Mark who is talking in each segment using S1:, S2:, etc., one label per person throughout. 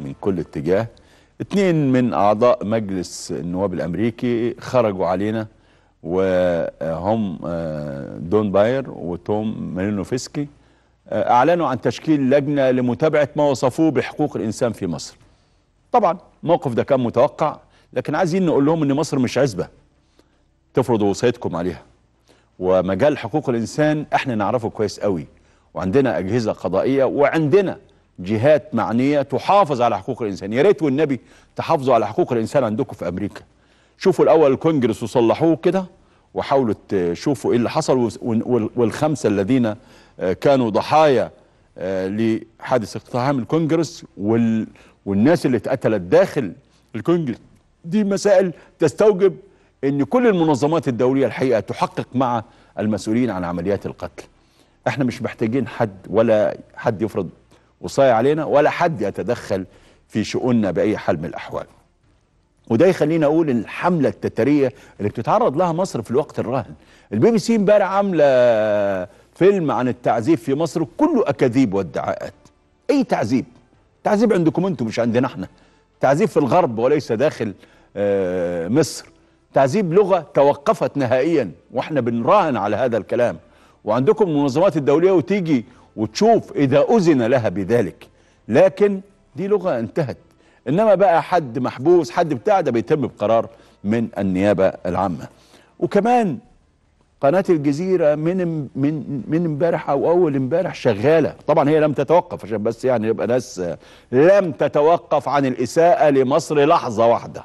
S1: من كل اتجاه اثنين من أعضاء مجلس النواب الأمريكي خرجوا علينا وهم آه، دون باير وتوم مارينوفسكي آه، أعلنوا عن تشكيل لجنة لمتابعة ما وصفوه بحقوق الإنسان في مصر طبعا الموقف ده كان متوقع لكن عايزين نقول لهم ان مصر مش عزبة تفرضوا وصيتكم عليها ومجال حقوق الإنسان احنا نعرفه كويس قوي وعندنا أجهزة قضائية وعندنا جهات معنيه تحافظ على حقوق الانسان يا ريت والنبي تحافظوا على حقوق الانسان عندكم في امريكا شوفوا الاول الكونجرس وصلحوه كده وحاولوا تشوفوا ايه اللي حصل والخمسه الذين آه، كانوا ضحايا آه، لحادث اقتحام الكونجرس والناس اللي اتقتلت داخل الكونجرس دي مسائل تستوجب ان كل المنظمات الدوليه الحقيقه تحقق مع المسؤولين عن عمليات القتل احنا مش محتاجين حد ولا حد يفرض وصاية علينا ولا حد يتدخل في شؤوننا بأي حال من الأحوال وده يخليني اقول الحمله التتريه اللي بتتعرض لها مصر في الوقت الراهن البي بي سي امبارح عامله فيلم عن التعذيب في مصر كله اكاذيب وادعاءات اي تعذيب تعذيب عندكم انتم مش عندنا احنا تعذيب في الغرب وليس داخل آه، مصر تعذيب لغه توقفت نهائيا واحنا بنراهن على هذا الكلام وعندكم المنظمات الدوليه وتيجي وتشوف إذا أذن لها بذلك لكن دي لغة انتهت إنما بقى حد محبوس حد بتاع ده بيتم بقرار من النيابة العامة وكمان قناة الجزيرة من من من امبارح أو أول امبارح شغالة طبعا هي لم تتوقف عشان بس يعني يبقى ناس لم تتوقف عن الإساءة لمصر لحظة واحدة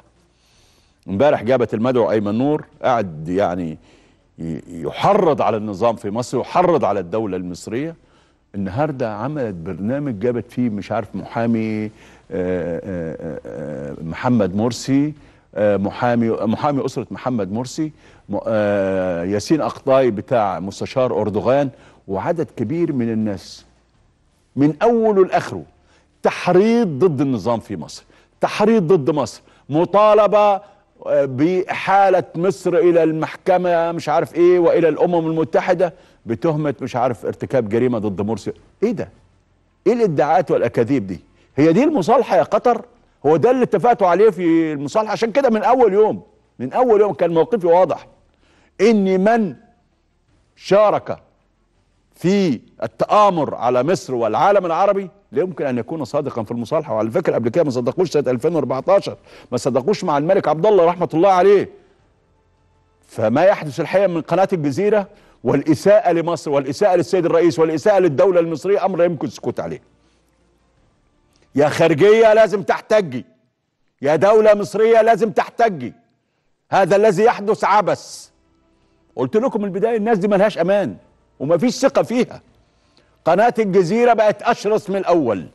S1: امبارح جابت المدعو أيمن نور قاعد يعني يحرض على النظام في مصر يحرض على الدولة المصرية النهارده عملت برنامج جابت فيه مش عارف محامي آه، آه، آه، محمد مرسي محامي محامي اسره محمد مرسي ياسين اقطاي بتاع مستشار اردوغان وعدد كبير من الناس من اوله لاخره تحريض ضد النظام في مصر تحريض ضد مصر مطالبه باحاله مصر الى المحكمه مش عارف ايه والى الامم المتحده بتهمه مش عارف ارتكاب جريمه ضد مرسي ايه ده ايه الادعاءات والاكاذيب دي هي دي المصالحه يا قطر هو ده اللي اتفقتوا عليه في المصالحه عشان كده من اول يوم من اول يوم كان موقفي واضح ان من شارك في التآمر على مصر والعالم العربي لا يمكن ان يكون صادقا في المصالحه وعلى فكره قبل كده ما صدقوش سنه 2014 ما صدقوش مع الملك عبد الله رحمه الله عليه فما يحدث الحقيقه من قناه الجزيره والإساءة لمصر والإساءة للسيد الرئيس والإساءة للدولة المصرية أمر يمكن السكوت عليه يا خارجية لازم تحتجي يا دولة مصرية لازم تحتجي هذا الذي يحدث عبث قلت لكم من البداية الناس دي ملهاش أمان ومفيش ثقة فيها قناة الجزيرة بقت أشرس من الأول